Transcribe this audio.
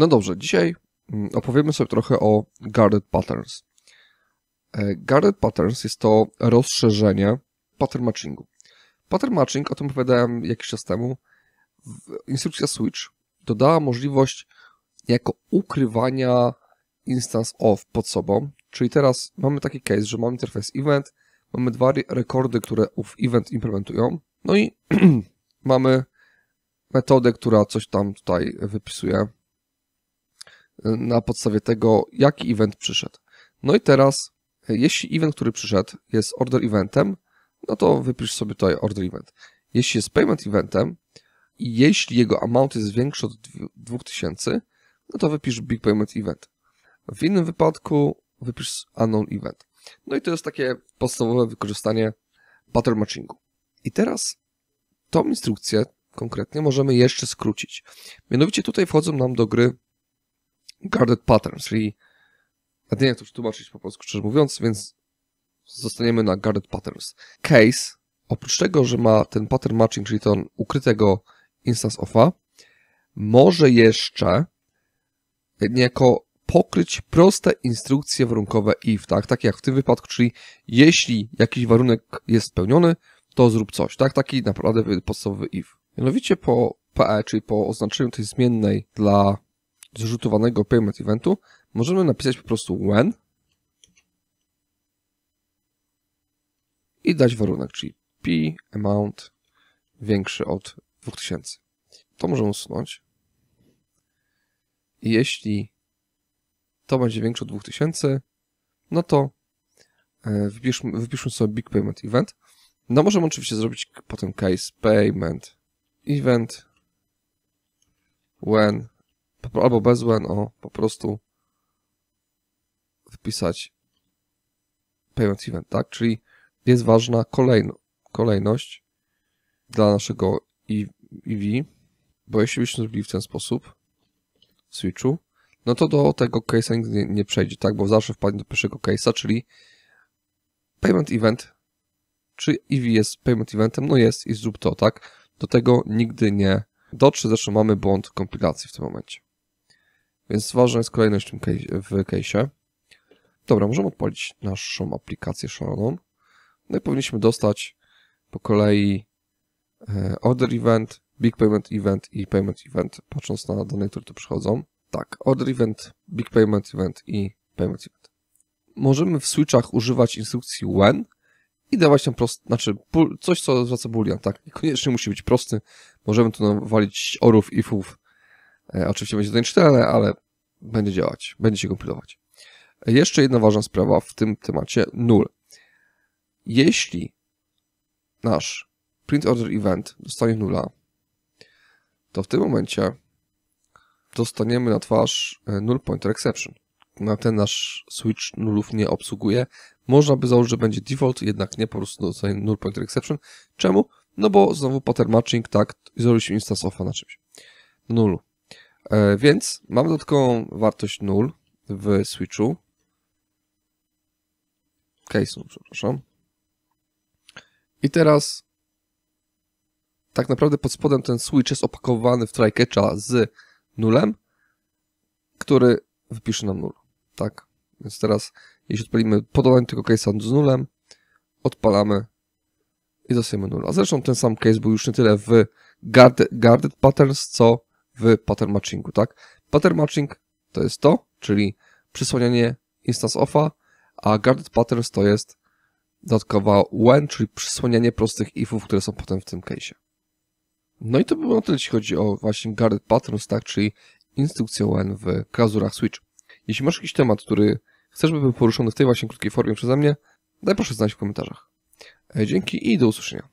No dobrze, dzisiaj mm, opowiemy sobie trochę o Guarded Patterns. E, Guarded Patterns jest to rozszerzenie pattern matchingu. Pattern matching, o tym opowiadałem jakiś czas temu, instrukcja Switch dodała możliwość jako ukrywania instance of pod sobą, czyli teraz mamy taki case, że mamy interfejs event, mamy dwa rekordy, które ów event implementują, no i mamy metodę, która coś tam tutaj wypisuje, na podstawie tego, jaki event przyszedł. No i teraz, e, jeśli event, który przyszedł, jest order eventem, no to wypisz sobie tutaj order event. Jeśli jest payment eventem i jeśli jego amount jest większy od 2000, no to wypisz big payment event. W innym wypadku wypisz unknown event. No i to jest takie podstawowe wykorzystanie pattern matchingu. I teraz tą instrukcję konkretnie możemy jeszcze skrócić. Mianowicie tutaj wchodzą nam do gry guarded patterns, czyli nie wiem, jak to przetłumaczyć po polsku, szczerze mówiąc, więc zostaniemy na guarded patterns. Case, oprócz tego, że ma ten pattern matching, czyli ten ukrytego instance offa, może jeszcze niejako pokryć proste instrukcje warunkowe if, tak? Takie jak w tym wypadku, czyli jeśli jakiś warunek jest spełniony, to zrób coś, tak? Taki naprawdę podstawowy if. Mianowicie po PE, czyli po oznaczeniu tej zmiennej dla zrzutowanego payment eventu możemy napisać po prostu when i dać warunek, czyli p amount większy od 2000. To możemy usunąć. I jeśli to będzie większe od 2000, no to e, wypiszmy, wypiszmy sobie big payment event. No możemy oczywiście zrobić potem case payment event when albo bez WAN, po prostu wpisać payment event, tak? Czyli jest ważna kolejno, kolejność dla naszego EV, bo jeśli byśmy zrobili w ten sposób w switchu, no to do tego case'a nigdy nie, nie przejdzie, tak? Bo zawsze wpadnie do pierwszego case'a, czyli payment event, czy EV jest payment eventem? No jest i zrób to, tak? Do tego nigdy nie dotrze, zresztą mamy błąd kompilacji w tym momencie. Więc ważna jest kolejność w case, case'ie. Dobra, możemy odpalić naszą aplikację szaloną. No i powinniśmy dostać po kolei e, order event, big payment event i payment event, patrząc na dane, które tu przychodzą. Tak, order event, big payment event i payment event. Możemy w switchach używać instrukcji when i dawać tam prosty, znaczy coś, co zwraca boolean, tak? Niekoniecznie musi być prosty. Możemy tu nawalić orów, ifów, E, oczywiście będzie to nieczytelne, ale będzie działać, będzie się kompilować. Jeszcze jedna ważna sprawa w tym temacie, null. Jeśli nasz print order event dostanie nula, to w tym momencie dostaniemy na twarz e, null pointer exception. Na ten nasz switch nulów nie obsługuje. Można by założyć, że będzie default, jednak nie, po prostu dostanie null pointer exception. Czemu? No bo znowu pattern matching, tak, zrobiliśmy się instance offa na czymś. Nullu. E, więc mamy dodatkową wartość 0 w switchu. Case'u, przepraszam. I teraz tak naprawdę pod spodem ten switch jest opakowany w trycatcha z nulem, który wypisze nam 0. Tak? Więc teraz, jeśli odpalimy podolanie tego case'a z nulem, odpalamy i dostajemy 0. A zresztą ten sam case był już nie tyle w guarded, guarded patterns, co w pattern matchingu, tak? Pattern matching to jest to, czyli przysłanianie instance offa, a guarded patterns to jest dodatkowa when, czyli przysłanianie prostych ifów, które są potem w tym case. No i to było na tyle, jeśli chodzi o właśnie guarded patterns, tak, czyli instrukcję when w klauzurach switch. Jeśli masz jakiś temat, który chcesz, by był poruszony w tej właśnie krótkiej formie przeze mnie, daj proszę znać w komentarzach. E, dzięki i do usłyszenia.